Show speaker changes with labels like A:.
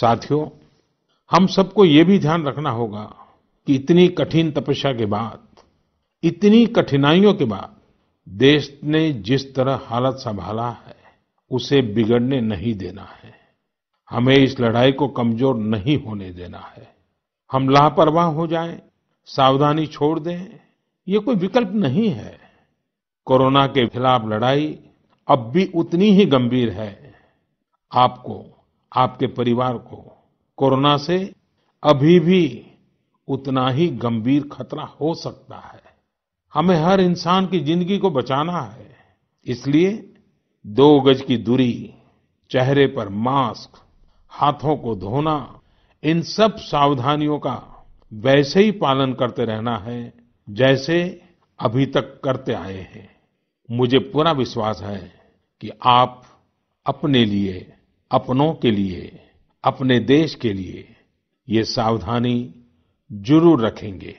A: साथियों हम सबको ये भी ध्यान रखना होगा कि इतनी कठिन तपस्या के बाद इतनी कठिनाइयों के बाद देश ने जिस तरह हालत संभाला है उसे बिगड़ने नहीं देना है हमें इस लड़ाई को कमजोर नहीं होने देना है हम लापरवाह हो जाएं, सावधानी छोड़ दें ये कोई विकल्प नहीं है कोरोना के खिलाफ लड़ाई अब भी उतनी ही गंभीर है आपको आपके परिवार को कोरोना से अभी भी उतना ही गंभीर खतरा हो सकता है हमें हर इंसान की जिंदगी को बचाना है इसलिए दो गज की दूरी चेहरे पर मास्क हाथों को धोना इन सब सावधानियों का वैसे ही पालन करते रहना है जैसे अभी तक करते आए हैं मुझे पूरा विश्वास है कि आप अपने लिए अपनों के लिए अपने देश के लिए ये सावधानी जरुर रखेंगे